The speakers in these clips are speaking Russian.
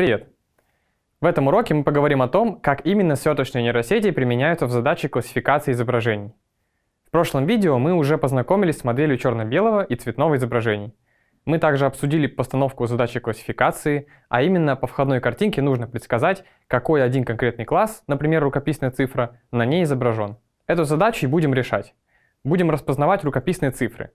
Привет! В этом уроке мы поговорим о том, как именно сверточные нейросети применяются в задаче классификации изображений. В прошлом видео мы уже познакомились с моделью черно-белого и цветного изображений. Мы также обсудили постановку задачи классификации, а именно по входной картинке нужно предсказать, какой один конкретный класс, например, рукописная цифра, на ней изображен. Эту задачу и будем решать. Будем распознавать рукописные цифры.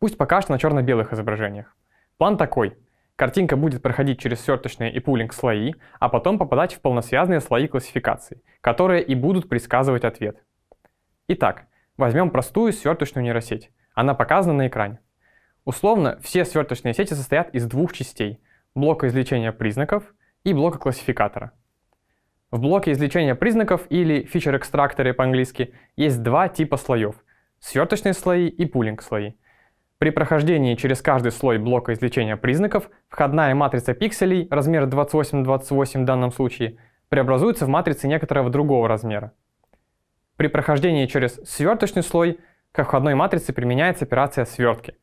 Пусть пока что на черно-белых изображениях. План такой — Картинка будет проходить через сверточные и пулинг слои, а потом попадать в полносвязные слои классификации, которые и будут предсказывать ответ. Итак, возьмем простую сверточную нейросеть. Она показана на экране. Условно, все сверточные сети состоят из двух частей – блока извлечения признаков и блока классификатора. В блоке извлечения признаков или фичер-экстракторе по-английски есть два типа слоев – сверточные слои и пулинг слои – при прохождении через каждый слой блока извлечения признаков входная матрица пикселей, размер 28 на 28 в данном случае, преобразуется в матрицы некоторого другого размера. При прохождении через сверточный слой к входной матрице применяется операция свертки.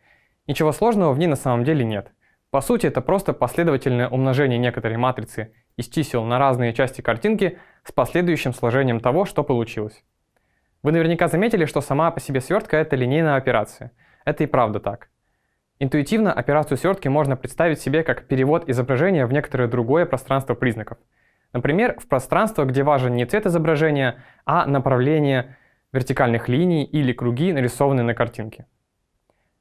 Ничего сложного в ней на самом деле нет. По сути, это просто последовательное умножение некоторой матрицы из чисел на разные части картинки с последующим сложением того, что получилось. Вы наверняка заметили, что сама по себе свертка — это линейная операция — это и правда так. Интуитивно операцию свертки можно представить себе как перевод изображения в некоторое другое пространство признаков. Например, в пространство, где важен не цвет изображения, а направление вертикальных линий или круги, нарисованные на картинке.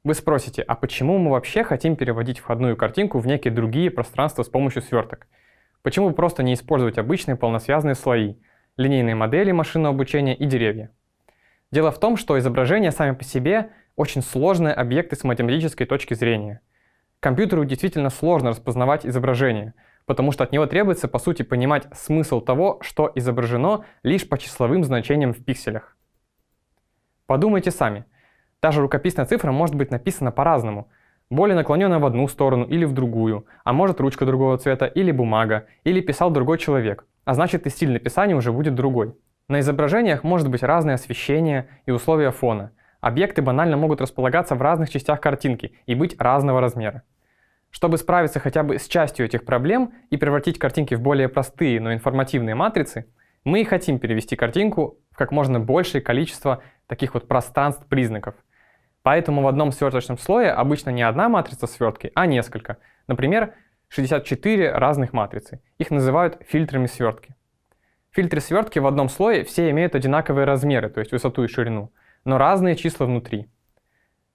Вы спросите, а почему мы вообще хотим переводить входную картинку в некие другие пространства с помощью сверток? Почему просто не использовать обычные полносвязанные слои, линейные модели машинного обучения и деревья? Дело в том, что изображения сами по себе очень сложные объекты с математической точки зрения. Компьютеру действительно сложно распознавать изображение, потому что от него требуется, по сути, понимать смысл того, что изображено лишь по числовым значениям в пикселях. Подумайте сами. Та же рукописная цифра может быть написана по-разному. Более наклоненная в одну сторону или в другую, а может ручка другого цвета или бумага, или писал другой человек, а значит и стиль написания уже будет другой. На изображениях может быть разное освещение и условия фона. Объекты банально могут располагаться в разных частях картинки и быть разного размера. Чтобы справиться хотя бы с частью этих проблем и превратить картинки в более простые, но информативные матрицы, мы и хотим перевести картинку в как можно большее количество таких вот пространств признаков. Поэтому в одном сверточном слое обычно не одна матрица свертки, а несколько. Например, 64 разных матрицы. Их называют фильтрами свертки фильтре свертки в одном слое все имеют одинаковые размеры, то есть высоту и ширину, но разные числа внутри.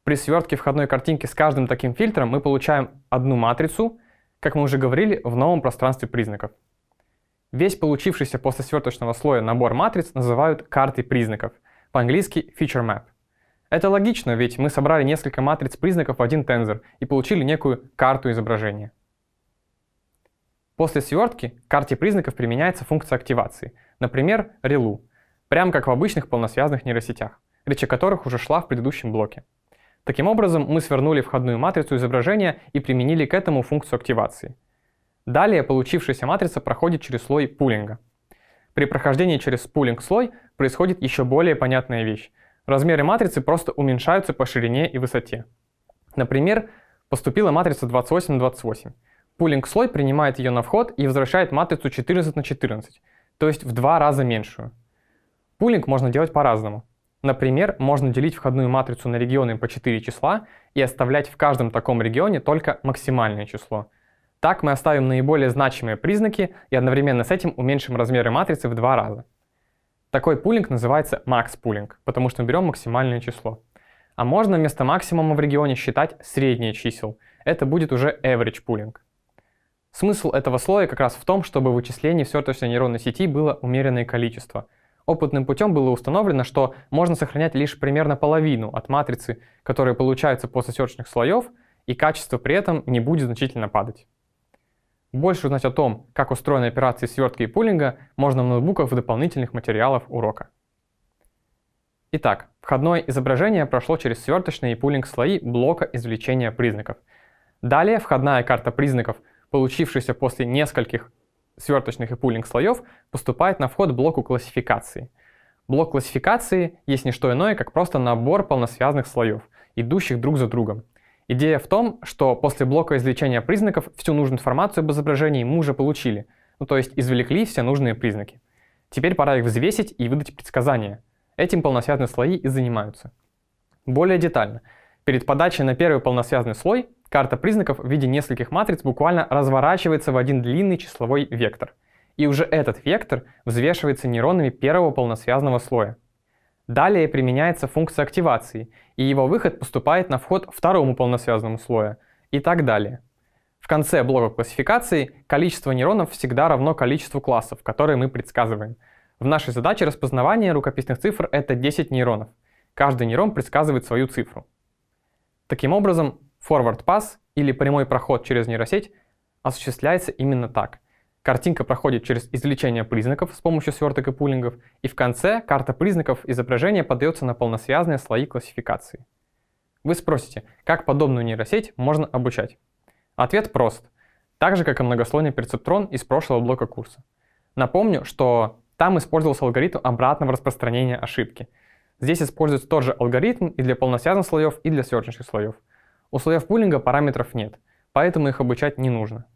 При свертке входной картинки с каждым таким фильтром мы получаем одну матрицу, как мы уже говорили, в новом пространстве признаков. Весь получившийся после сверточного слоя набор матриц называют картой признаков, по-английски feature map. Это логично, ведь мы собрали несколько матриц признаков в один тензор и получили некую карту изображения. После свертки к карте признаков применяется функция активации, например, ReLU, прямо как в обычных полносвязанных нейросетях, речь о которых уже шла в предыдущем блоке. Таким образом, мы свернули входную матрицу изображения и применили к этому функцию активации. Далее получившаяся матрица проходит через слой пулинга. При прохождении через пулинг-слой происходит еще более понятная вещь. Размеры матрицы просто уменьшаются по ширине и высоте. Например, поступила матрица 28 на 28 пулинг-слой принимает ее на вход и возвращает матрицу 14 на 14, то есть в два раза меньшую. Пулинг можно делать по-разному. Например, можно делить входную матрицу на регионы по 4 числа и оставлять в каждом таком регионе только максимальное число. Так мы оставим наиболее значимые признаки и одновременно с этим уменьшим размеры матрицы в два раза. Такой пулинг называется макс-пулинг, потому что мы берем максимальное число. А можно вместо максимума в регионе считать среднее чисел. Это будет уже average пулинг. Смысл этого слоя как раз в том, чтобы вычислений в сверточной нейронной сети было умеренное количество. Опытным путем было установлено, что можно сохранять лишь примерно половину от матрицы, которая получается после сверточных слоев, и качество при этом не будет значительно падать. Больше узнать о том, как устроены операции свертки и пулинга, можно в ноутбуках в дополнительных материалах урока. Итак, входное изображение прошло через сверточные и пулинг слои блока извлечения признаков. Далее входная карта признаков – получившийся после нескольких сверточных и пулинг слоев, поступает на вход блоку классификации. Блок классификации есть не что иное, как просто набор полносвязных слоев, идущих друг за другом. Идея в том, что после блока извлечения признаков всю нужную информацию об изображении мы уже получили, ну то есть извлекли все нужные признаки. Теперь пора их взвесить и выдать предсказания. Этим полносвязные слои и занимаются. Более детально. Перед подачей на первый полносвязный слой Карта признаков в виде нескольких матриц буквально разворачивается в один длинный числовой вектор. И уже этот вектор взвешивается нейронами первого полносвязного слоя. Далее применяется функция активации, и его выход поступает на вход второму полносвязному слоя, и так далее. В конце блока классификации количество нейронов всегда равно количеству классов, которые мы предсказываем. В нашей задаче распознавания рукописных цифр — это 10 нейронов. Каждый нейрон предсказывает свою цифру. Таким образом, Форвард-пас или прямой проход через нейросеть осуществляется именно так. Картинка проходит через извлечение признаков с помощью сверток и пулингов, и в конце карта признаков изображения подается на полносвязные слои классификации. Вы спросите, как подобную нейросеть можно обучать? Ответ прост, так же, как и многослойный перцептрон из прошлого блока курса. Напомню, что там использовался алгоритм обратного распространения ошибки. Здесь используется тот же алгоритм и для полносвязанных слоев, и для сверточных слоев – условиях пулинга параметров нет, поэтому их обучать не нужно.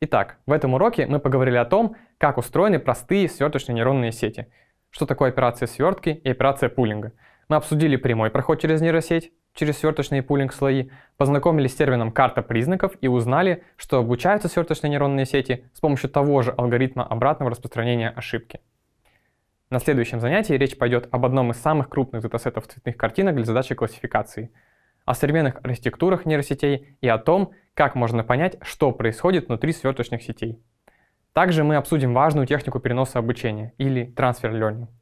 Итак, в этом уроке мы поговорили о том, как устроены простые сверточно-нейронные сети, что такое операция свертки и операция пулинга. Мы обсудили прямой проход через нейросеть, через сверточные пулинг-слои, познакомились с термином «карта признаков» и узнали, что обучаются сверточные нейронные сети с помощью того же алгоритма обратного распространения ошибки. На следующем занятии речь пойдет об одном из самых крупных датасетов цветных картинок для задачи классификации — о современных архитектурах нейросетей и о том, как можно понять, что происходит внутри сверточных сетей. Также мы обсудим важную технику переноса обучения или трансфер learning.